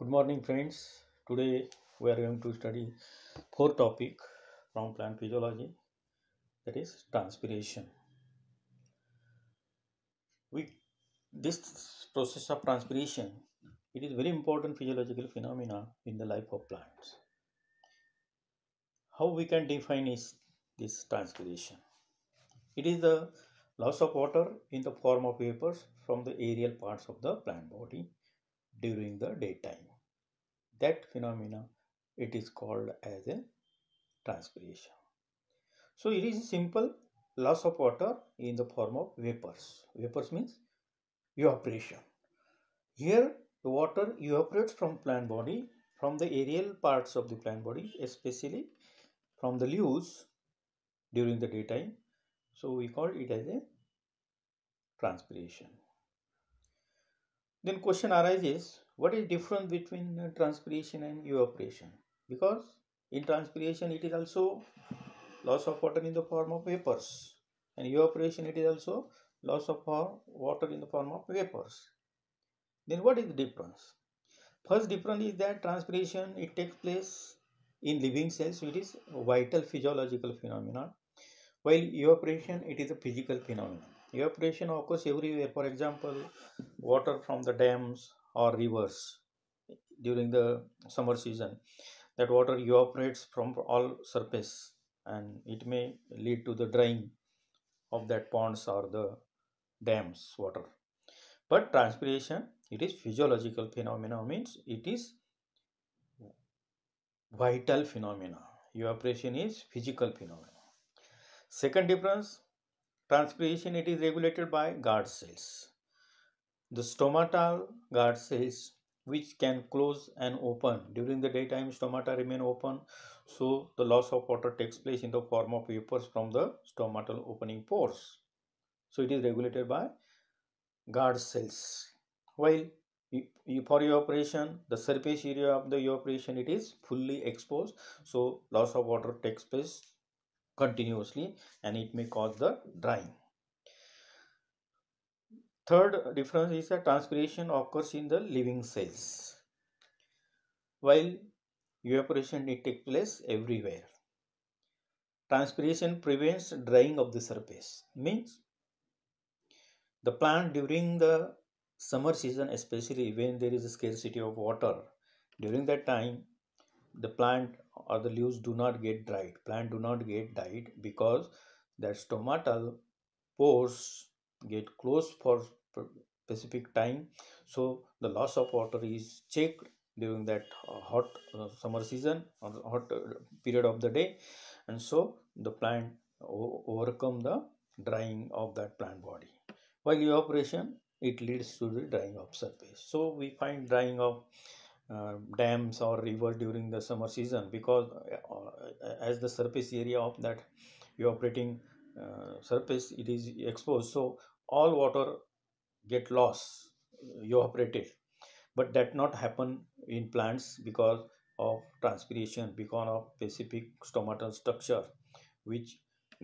good morning friends today we are going to study four topic from plant physiology that is transpiration we this process of transpiration it is very important physiological phenomena in the life of plants how we can define is this transpiration it is the loss of water in the form of vapors from the aerial parts of the plant body during the daytime. That phenomena it is called as a transpiration. So it is simple loss of water in the form of vapors. Vapors means evaporation. Here the water evaporates from plant body from the aerial parts of the plant body especially from the leaves during the daytime. So we call it as a transpiration then question arises what is different between uh, transpiration and evaporation because in transpiration it is also loss of water in the form of vapors and evaporation it is also loss of water in the form of vapors then what is the difference first difference is that transpiration it takes place in living cells so it is vital physiological phenomenon while evaporation it is a physical phenomenon Evaporation occurs everywhere. For example, water from the dams or rivers during the summer season. That water evaporates from all surface and it may lead to the drying of that ponds or the dams water. But transpiration, it is physiological phenomena means it is vital phenomena. Evaporation is physical phenomena. Second difference, Transpiration it is regulated by guard cells. The stomatal guard cells which can close and open during the daytime stomata remain open so the loss of water takes place in the form of vapors from the stomatal opening pores so it is regulated by guard cells while for operation the surface area of the operation it is fully exposed so loss of water takes place continuously and it may cause the drying. Third difference is that transpiration occurs in the living cells while evaporation it takes place everywhere. Transpiration prevents drying of the surface means the plant during the summer season especially when there is a scarcity of water during that time the plant or the leaves do not get dried plant do not get dried because that stomatal pores get closed for specific time so the loss of water is checked during that hot uh, summer season or hot uh, period of the day and so the plant overcome the drying of that plant body while evaporation it leads to the drying of surface so we find drying of uh, dams or river during the summer season because uh, uh, as the surface area of that you are uh, surface it is exposed so all water get lost uh, you it but that not happen in plants because of transpiration because of specific stomatal structure which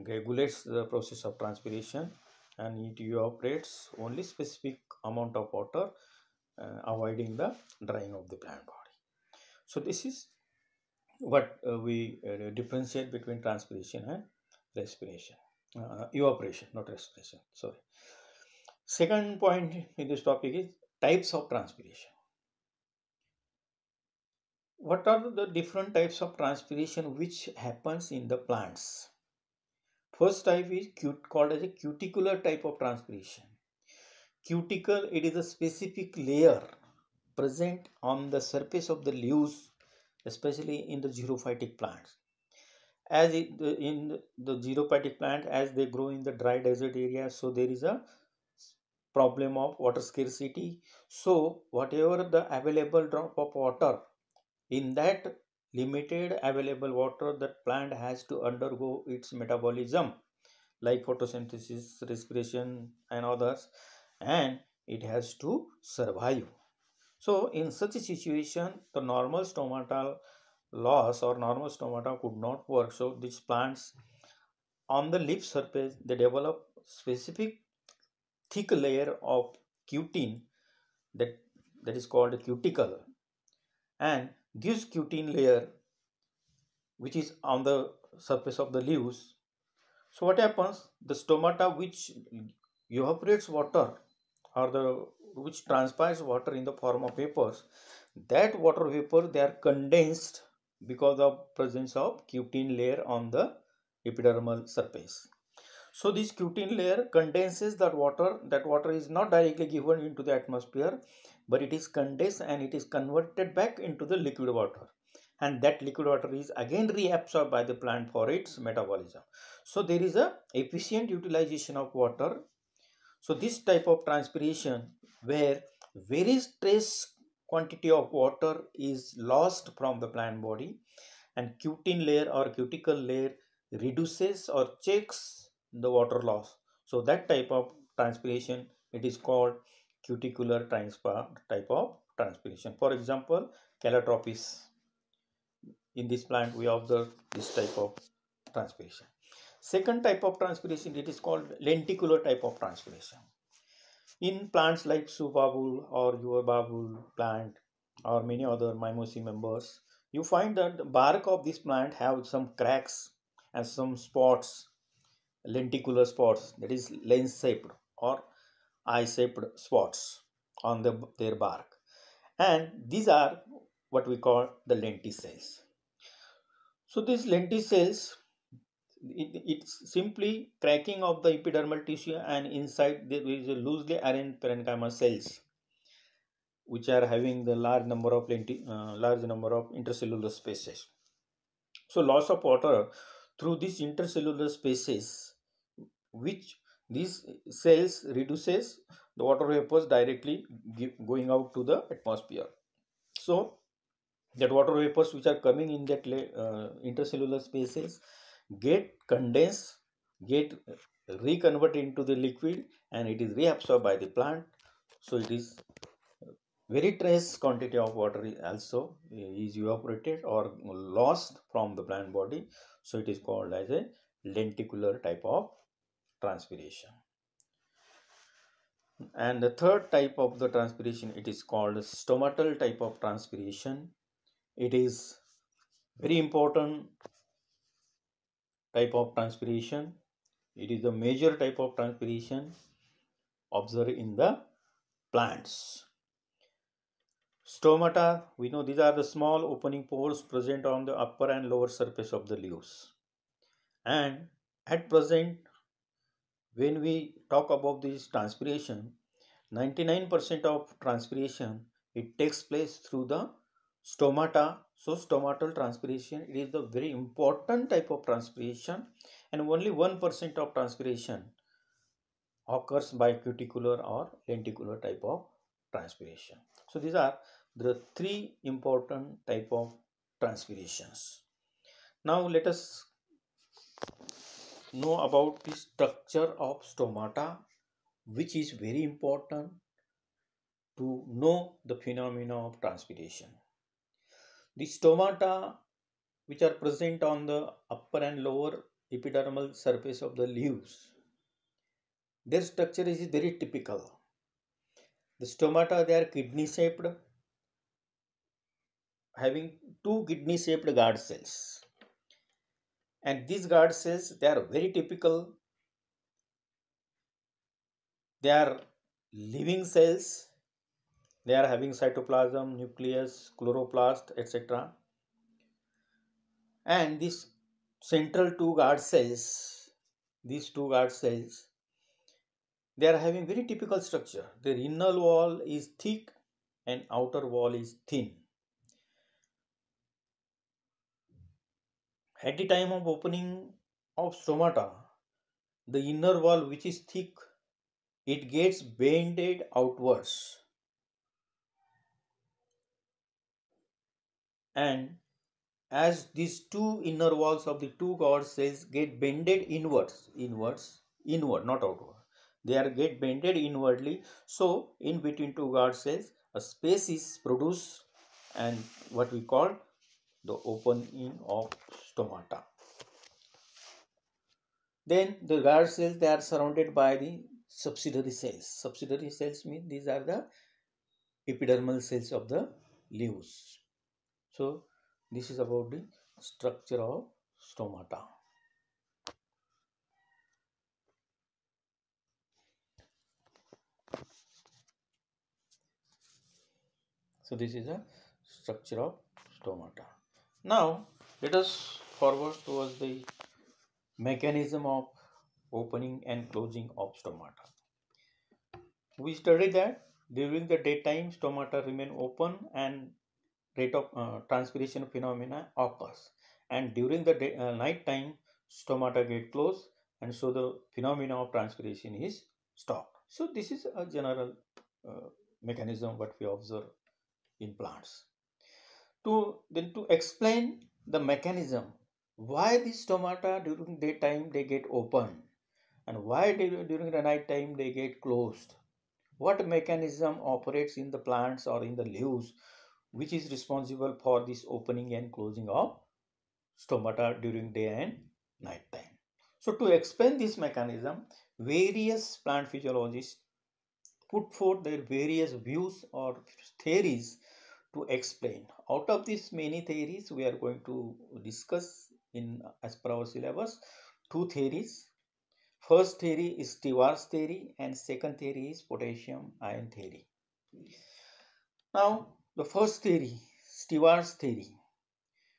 regulates the process of transpiration and it evaporates only specific amount of water uh, avoiding the drying of the plant body so this is what uh, we uh, differentiate between transpiration and respiration evaporation not respiration sorry second point in this topic is types of transpiration what are the different types of transpiration which happens in the plants first type is cute, called as a cuticular type of transpiration cuticle it is a specific layer present on the surface of the leaves especially in the xerophytic plants as in the xerophytic plant as they grow in the dry desert area so there is a problem of water scarcity so whatever the available drop of water in that limited available water that plant has to undergo its metabolism like photosynthesis respiration and others and it has to survive. So in such a situation, the normal stomatal loss or normal stomata could not work. So these plants on the leaf surface, they develop specific thick layer of cutin that, that is called cuticle. And this cutin layer which is on the surface of the leaves. So what happens? The stomata which evaporates water or the which transpires water in the form of vapors that water vapor they are condensed because of presence of cutin layer on the epidermal surface so this cutin layer condenses that water that water is not directly given into the atmosphere but it is condensed and it is converted back into the liquid water and that liquid water is again reabsorbed by the plant for its metabolism so there is a efficient utilization of water so this type of transpiration where very stress quantity of water is lost from the plant body and cutin layer or cuticle layer reduces or checks the water loss. So that type of transpiration it is called cuticular type of transpiration. For example, calotropis. In this plant we observe this type of transpiration. Second type of transpiration, it is called lenticular type of transpiration. In plants like subabul or yobabul plant or many other mimosi members, you find that the bark of this plant have some cracks and some spots, lenticular spots, that is lens-shaped or eye-shaped spots on the, their bark. And these are what we call the lenticels. So these lenticels it, it's simply cracking of the epidermal tissue and inside there is a loosely arranged parenchyma cells which are having the large number of plenty, uh, large number of intercellular spaces so loss of water through these intercellular spaces which these cells reduces the water vapors directly give, going out to the atmosphere so that water vapors which are coming in that uh, intercellular spaces get condensed get reconverted into the liquid and it is reabsorbed by the plant so it is very trace quantity of water also is evaporated or lost from the plant body so it is called as a lenticular type of transpiration and the third type of the transpiration it is called stomatal type of transpiration it is very important type of transpiration it is the major type of transpiration observed in the plants stomata we know these are the small opening pores present on the upper and lower surface of the leaves and at present when we talk about this transpiration 99% of transpiration it takes place through the stomata so stomatal transpiration it is the very important type of transpiration and only 1% of transpiration occurs by cuticular or lenticular type of transpiration so these are the three important type of transpirations now let us know about the structure of stomata which is very important to know the phenomena of transpiration the stomata, which are present on the upper and lower epidermal surface of the leaves, their structure is very typical. The stomata, they are kidney shaped, having two kidney shaped guard cells. And these guard cells, they are very typical. They are living cells they are having cytoplasm, nucleus, chloroplast, etc. And these central two guard cells, these two guard cells, they are having very typical structure. Their inner wall is thick and outer wall is thin. At the time of opening of stomata, the inner wall which is thick, it gets bended outwards and as these two inner walls of the two guard cells get bended inwards inwards inward not outward they are get bended inwardly so in between two guard cells a space is produced and what we call the opening of stomata then the guard cells they are surrounded by the subsidiary cells subsidiary cells mean these are the epidermal cells of the leaves so this is about the structure of stomata. So this is a structure of stomata. Now let us forward towards the mechanism of opening and closing of stomata. We studied that during the daytime stomata remain open and rate of uh, transpiration phenomena occurs and during the day, uh, night time stomata get closed and so the phenomena of transpiration is stopped so this is a general uh, mechanism what we observe in plants to then to explain the mechanism why the stomata during daytime they get open and why they, during the night time they get closed what mechanism operates in the plants or in the leaves which is responsible for this opening and closing of stomata during day and night time. So to explain this mechanism, various plant physiologists put forth their various views or theories to explain. Out of these many theories, we are going to discuss in as per our syllabus two theories. First theory is Stewart's theory and second theory is potassium ion theory. Now the first theory, Stewart's theory,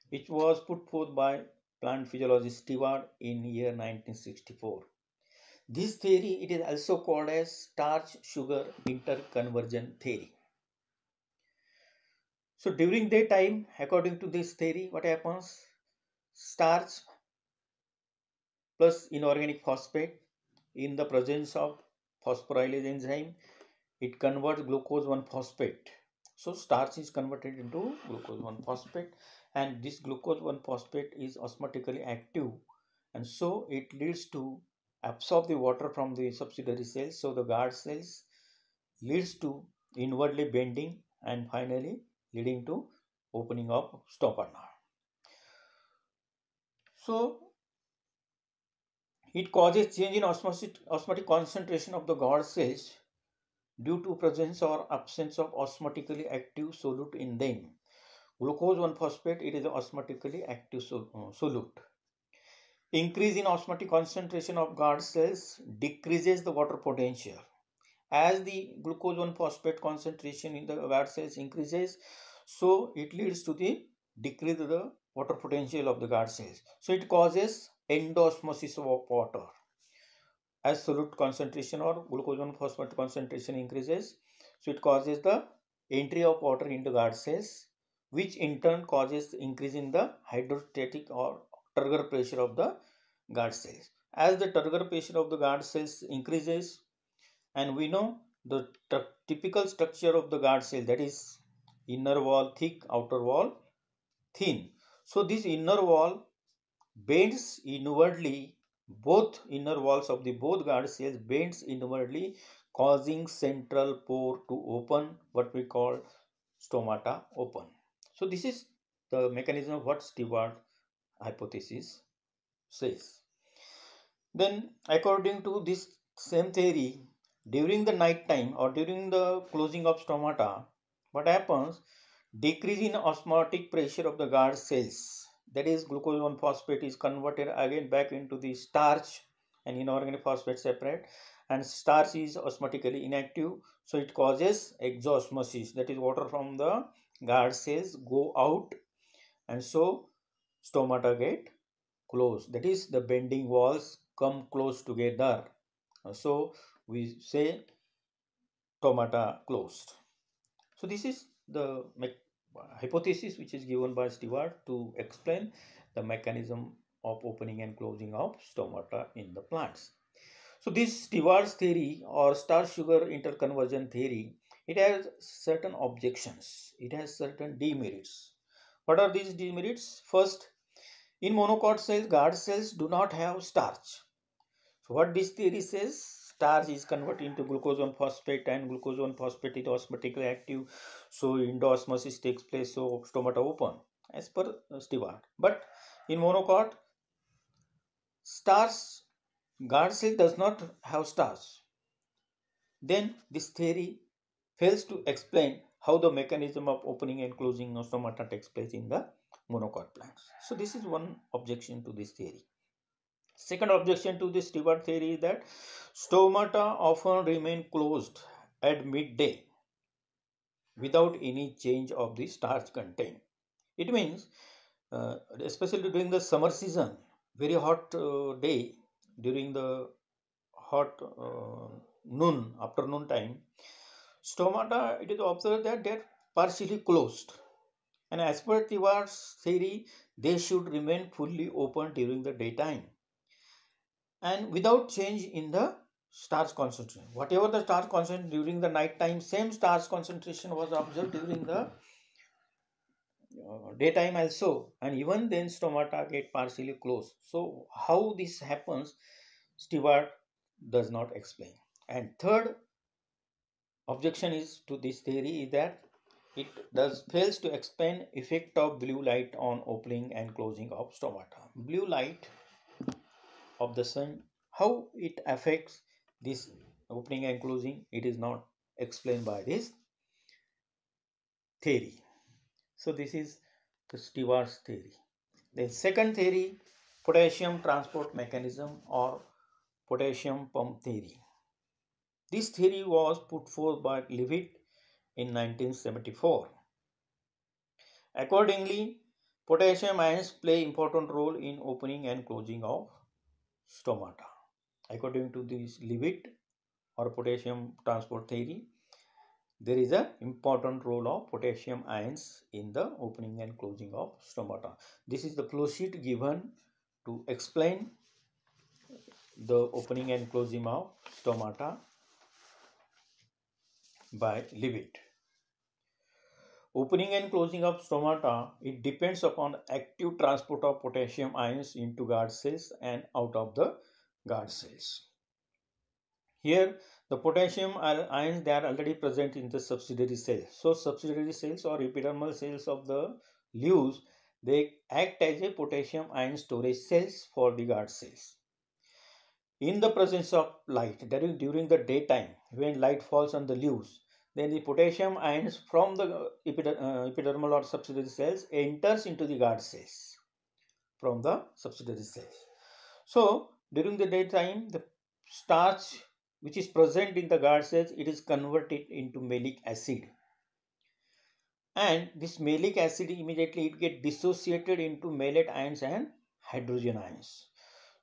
which was put forth by plant physiologist Stewart in year 1964. This theory it is also called as starch sugar interconversion theory. So during daytime, according to this theory, what happens? Starch plus inorganic phosphate in the presence of phosphorylase enzyme, it converts glucose 1 phosphate so starch is converted into glucose 1-phosphate and this glucose 1-phosphate is osmotically active and so it leads to absorb the water from the subsidiary cells. So the guard cells leads to inwardly bending and finally leading to opening of stopper nerve. So it causes change in osmotic, osmotic concentration of the guard cells due to presence or absence of osmotically active solute in them. Glucose 1-phosphate, it is osmotically active uh, solute. Increase in osmotic concentration of guard cells decreases the water potential. As the glucose 1-phosphate concentration in the guard cells increases, so it leads to the decrease of the water potential of the guard cells. So it causes endosmosis of water as solute concentration or glucose and phosphate concentration increases so it causes the entry of water into guard cells which in turn causes increase in the hydrostatic or turgor pressure of the guard cells as the turgor pressure of the guard cells increases and we know the typical structure of the guard cell that is inner wall thick outer wall thin so this inner wall bends inwardly both inner walls of the both guard cells bends inwardly causing central pore to open what we call stomata open. So this is the mechanism of what Steward hypothesis says. Then according to this same theory during the night time or during the closing of stomata what happens decrease in osmotic pressure of the guard cells that is glucose 1 phosphate is converted again back into the starch and inorganic phosphate separate and starch is osmotically inactive so it causes exosmosis that is water from the guard cells go out and so stomata get closed that is the bending walls come close together so we say stomata closed so this is the hypothesis which is given by Stewart to explain the mechanism of opening and closing of stomata in the plants. So this Stewart's theory or star sugar interconversion theory, it has certain objections. It has certain demerits. What are these demerits? First, in monocot cells, guard cells do not have starch. So what this theory says, starch is converted into glucose 1 phosphate and glucose 1 phosphate is osmotically active so endosmosis takes place so stomata open as per Stewart but in monocot stars guard cell does not have stars. then this theory fails to explain how the mechanism of opening and closing of stomata takes place in the monocot plants so this is one objection to this theory Second objection to this river theory is that stomata often remain closed at midday without any change of the starch content. It means, uh, especially during the summer season, very hot uh, day, during the hot uh, noon, afternoon time, stomata, it is observed that they are partially closed. And as per Tiwar's theory, they should remain fully open during the daytime and without change in the stars concentration. Whatever the stars concentration during the night time, same stars concentration was observed during the uh, daytime also and even then stomata get partially closed. So how this happens, Stewart does not explain. And third objection is to this theory is that it does fails to explain effect of blue light on opening and closing of stomata. Blue light of the sun how it affects this opening and closing it is not explained by this theory so this is the Stewart's theory The second theory potassium transport mechanism or potassium pump theory this theory was put forth by Levitt in 1974 accordingly potassium ions play important role in opening and closing of stomata. According to this Leavitt or potassium transport theory, there is an important role of potassium ions in the opening and closing of stomata. This is the flow sheet given to explain the opening and closing of stomata by Leavitt. Opening and closing of stomata, it depends upon active transport of potassium ions into guard cells and out of the guard cells. Here, the potassium ions they are already present in the subsidiary cells. So, subsidiary cells or epidermal cells of the leaves, they act as a potassium ion storage cells for the guard cells. In the presence of light, that is during the daytime, when light falls on the leaves, then the potassium ions from the uh, uh, epidermal or subsidiary cells enters into the guard cells from the subsidiary cells. So during the daytime the starch which is present in the guard cells it is converted into malic acid and this malic acid immediately it get dissociated into malate ions and hydrogen ions.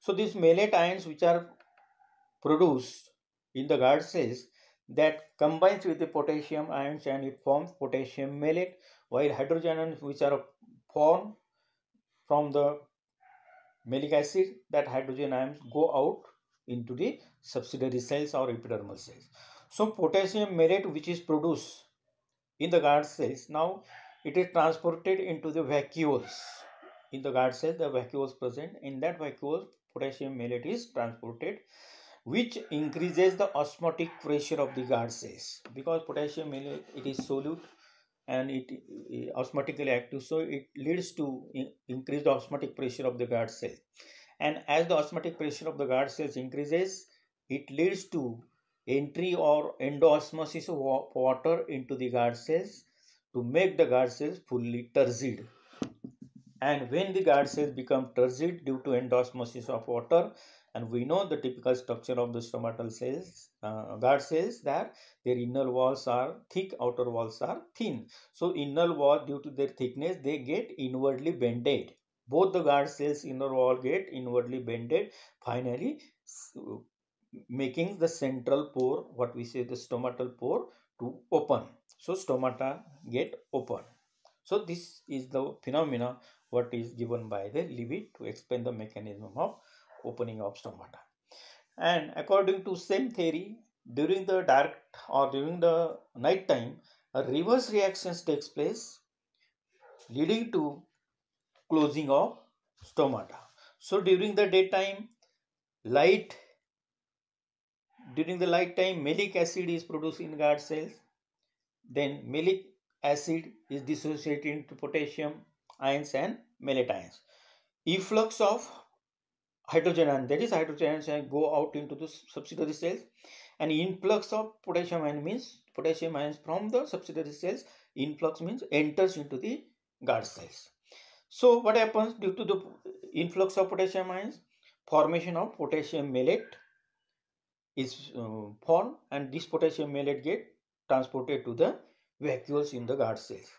So these malate ions which are produced in the guard cells that combines with the potassium ions and it forms potassium malate while hydrogen ions which are formed from the malic acid that hydrogen ions go out into the subsidiary cells or epidermal cells. So potassium malate which is produced in the guard cells now it is transported into the vacuoles in the guard cell the vacuoles present in that vacuole potassium malate is transported which increases the osmotic pressure of the gases because potassium it is solute and it, osmotically active so it leads to in, the osmotic pressure of the guard cell and as the osmotic pressure of the guard cells increases it leads to entry or endosmosis of water into the guard cells to make the guard cells fully turgid and when the guard cells become turgid due to endosmosis of water and we know the typical structure of the stromatal cells uh, guard cells that their inner walls are thick outer walls are thin so inner wall due to their thickness they get inwardly bended both the guard cells inner wall get inwardly bended finally making the central pore what we say the stomatal pore to open so stomata get open so this is the phenomena what is given by the Leavitt to explain the mechanism of opening of stomata. And according to same theory, during the dark or during the night time, a reverse reactions takes place leading to closing of stomata. So during the daytime, light during the light time malic acid is produced in guard cells then malic acid is dissociated into potassium ions and ions. efflux of hydrogen and that is hydrogen and go out into the subsidiary cells and influx of potassium ion means potassium ions from the subsidiary cells influx means enters into the guard cells so what happens due to the influx of potassium ions formation of potassium malate is uh, formed and this potassium malate get transported to the vacuoles in the guard cells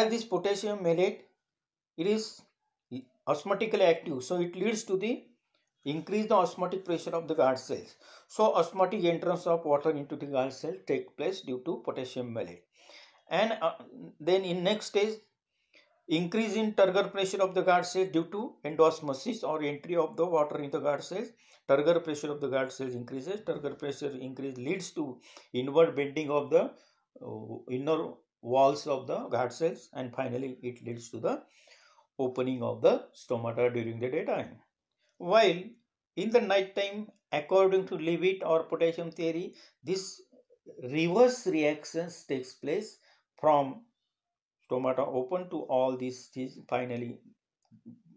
as this potassium malate it is osmotically active so it leads to the increase the osmotic pressure of the guard cells so osmotic entrance of water into the guard cell take place due to potassium malate and uh, then in next stage increase in turgor pressure of the guard cells due to endosmosis or entry of the water into the guard cells turgor pressure of the guard cells increases turgor pressure increase leads to inward bending of the uh, inner walls of the guard cells and finally it leads to the opening of the stomata during the daytime. While in the nighttime, according to Leavitt or potassium theory, this reverse reactions takes place from stomata open to all these things finally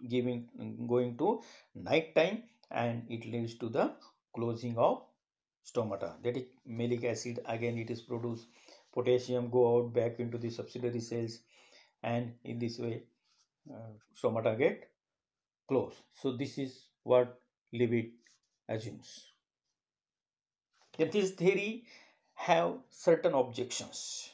giving going to nighttime and it leads to the closing of stomata that is malic acid again it is produced potassium go out back into the subsidiary cells and in this way uh, stomata get close, So this is what Leavitt assumes. Yet this theory have certain objections.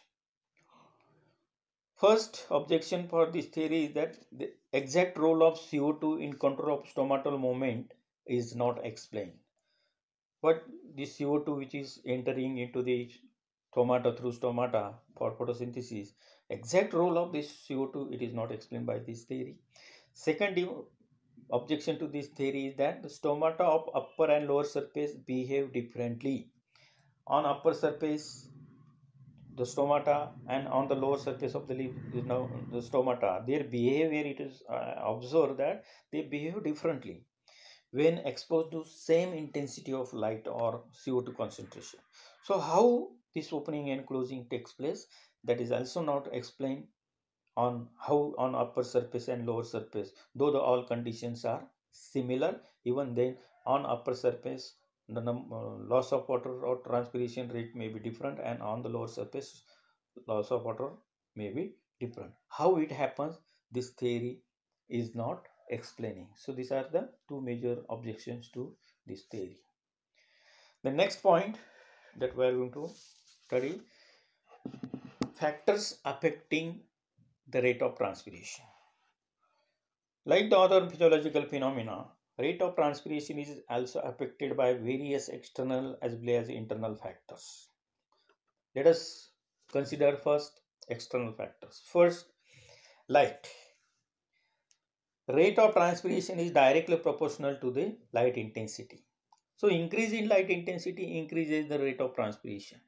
First objection for this theory is that the exact role of CO2 in control of stomatal movement is not explained. But the CO2 which is entering into the stomata through stomata for photosynthesis exact role of this CO2 it is not explained by this theory. Second objection to this theory is that the stomata of upper and lower surface behave differently. On upper surface the stomata and on the lower surface of the leaf you know, the stomata their behavior it is uh, observed that they behave differently when exposed to same intensity of light or CO2 concentration. So how this opening and closing takes place that is also not explained on how on upper surface and lower surface though the all conditions are similar even then on upper surface the uh, loss of water or transpiration rate may be different and on the lower surface loss of water may be different how it happens this theory is not explaining so these are the two major objections to this theory the next point that we are going to study factors affecting the rate of transpiration. Like the other physiological phenomena, rate of transpiration is also affected by various external as well as internal factors. Let us consider first external factors. First, light. Rate of transpiration is directly proportional to the light intensity. So, increase in light intensity increases the rate of transpiration.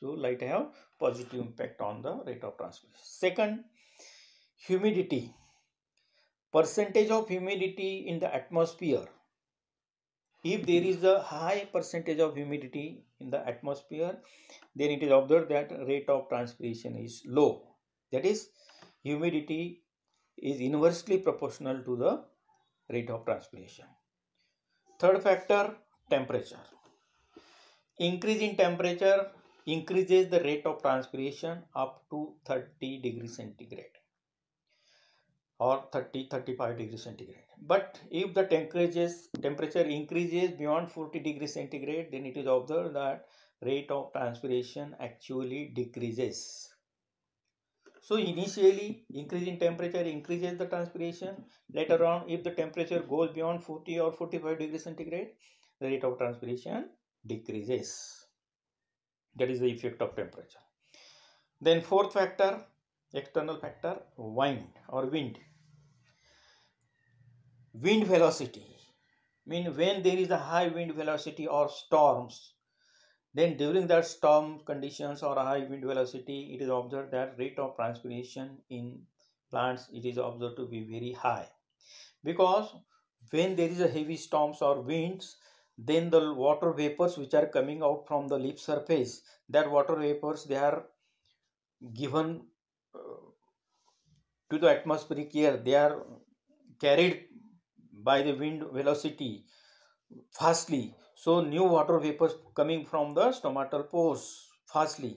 So light have positive impact on the rate of transmission. Second, humidity. Percentage of humidity in the atmosphere. If there is a high percentage of humidity in the atmosphere, then it is observed that rate of transpiration is low. That is, humidity is inversely proportional to the rate of transpiration. Third factor, temperature. Increase in temperature increases the rate of transpiration up to 30 degree centigrade or 30 35 degree centigrade but if the temperature increases beyond 40 degree centigrade then it is observed that rate of transpiration actually decreases so initially increase in temperature increases the transpiration later on if the temperature goes beyond 40 or 45 degree centigrade the rate of transpiration decreases that is the effect of temperature then fourth factor external factor wind or wind wind velocity mean when there is a high wind velocity or storms then during that storm conditions or high wind velocity it is observed that rate of transpiration in plants it is observed to be very high because when there is a heavy storms or winds then the water vapors which are coming out from the leaf surface that water vapors they are given uh, to the atmospheric air they are carried by the wind velocity fastly so new water vapors coming from the stomatal pores fastly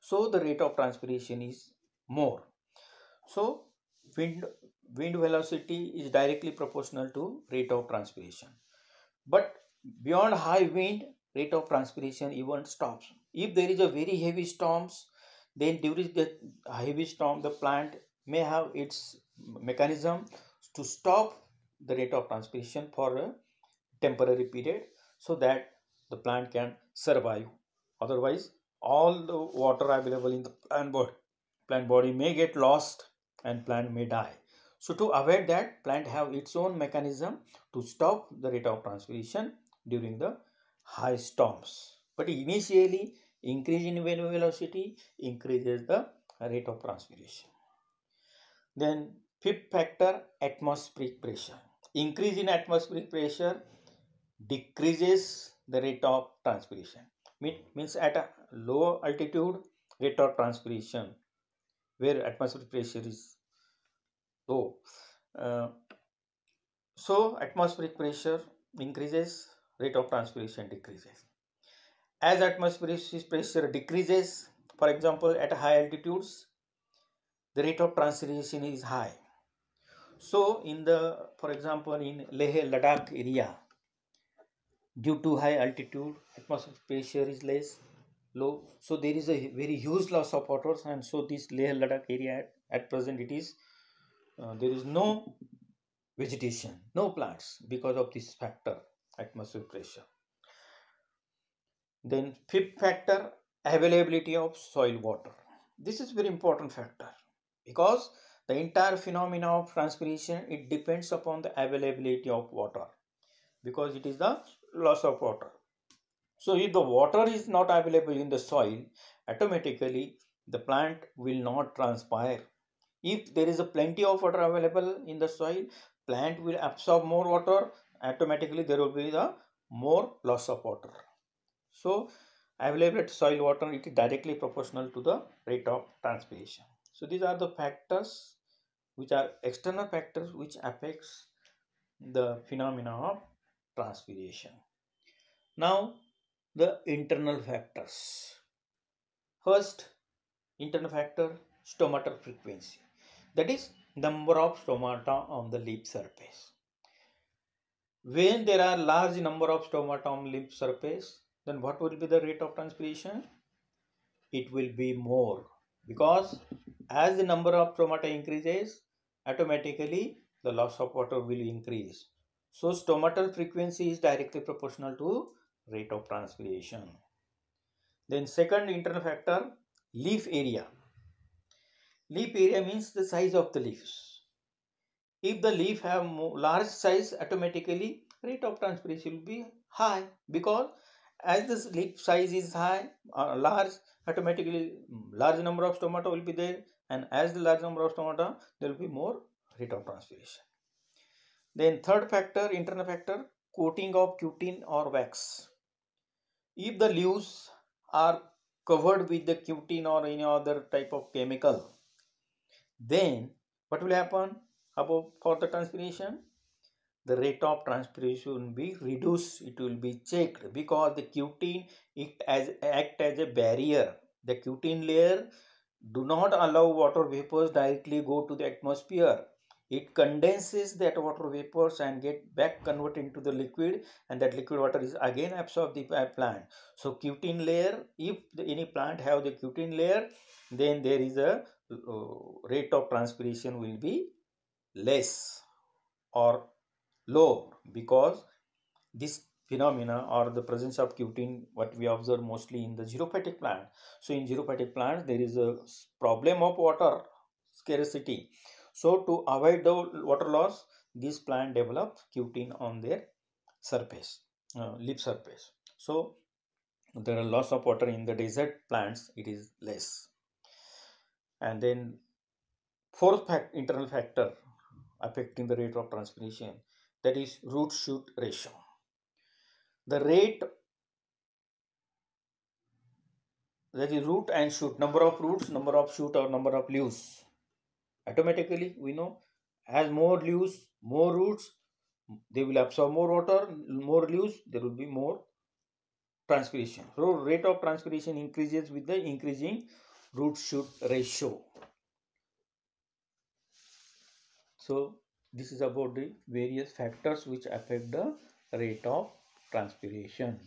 so the rate of transpiration is more so wind wind velocity is directly proportional to rate of transpiration but Beyond high wind, rate of transpiration even stops. If there is a very heavy storms, then during the heavy storm, the plant may have its mechanism to stop the rate of transpiration for a temporary period so that the plant can survive. Otherwise, all the water available in the plant body, plant body may get lost and plant may die. So to avoid that, plant have its own mechanism to stop the rate of transpiration during the high storms. But initially, increase in wind velocity increases the rate of transpiration. Then fifth factor, atmospheric pressure. Increase in atmospheric pressure decreases the rate of transpiration. means at a low altitude, rate of transpiration, where atmospheric pressure is low. Uh, so atmospheric pressure increases rate of transpiration decreases. As atmospheric pressure decreases, for example, at high altitudes, the rate of transpiration is high. So, in the, for example, in Leh Ladakh area, due to high altitude, atmospheric pressure is less, low. So, there is a very huge loss of water, and so this Leh Ladakh area at, at present it is uh, there is no vegetation, no plants because of this factor atmospheric pressure. Then fifth factor, availability of soil water. This is very important factor because the entire phenomena of transpiration, it depends upon the availability of water because it is the loss of water. So if the water is not available in the soil, automatically the plant will not transpire. If there is a plenty of water available in the soil, plant will absorb more water automatically there will be the more loss of water. So available soil water it is directly proportional to the rate of transpiration. So these are the factors which are external factors which affects the phenomena of transpiration. Now the internal factors. First internal factor stomata frequency that is number of stomata on the leaf surface. When there are large number of on lymph surface, then what will be the rate of transpiration? It will be more because as the number of stomata increases, automatically the loss of water will increase. So stomatal frequency is directly proportional to rate of transpiration. Then second internal factor, leaf area. Leaf area means the size of the leaves if the leaf have large size, automatically rate of transpiration will be high because as this leaf size is high or uh, large, automatically mm, large number of stomata will be there and as the large number of stomata, there will be more rate of transpiration. Then third factor, internal factor, coating of cutin or wax. If the leaves are covered with the cutin or any other type of chemical, then what will happen? Above for the transpiration the rate of transpiration will be reduced it will be checked because the cutin it as act as a barrier the cutin layer do not allow water vapors directly go to the atmosphere it condenses that water vapors and get back converted into the liquid and that liquid water is again absorbed by plant so cutin layer if any plant have the cutin layer then there is a uh, rate of transpiration will be less or low because this phenomena or the presence of cutin what we observe mostly in the xerophytic plant so in xerophytic plants there is a problem of water scarcity so to avoid the water loss this plant develop cutin on their surface uh, leaf surface so there are loss of water in the desert plants it is less and then fourth fact, internal factor affecting the rate of transpiration that is root shoot ratio. The rate that is root and shoot number of roots number of shoot or number of leaves automatically we know has more leaves more roots they will absorb more water more leaves there will be more transpiration so rate of transpiration increases with the increasing root shoot ratio so this is about the various factors which affect the rate of transpiration.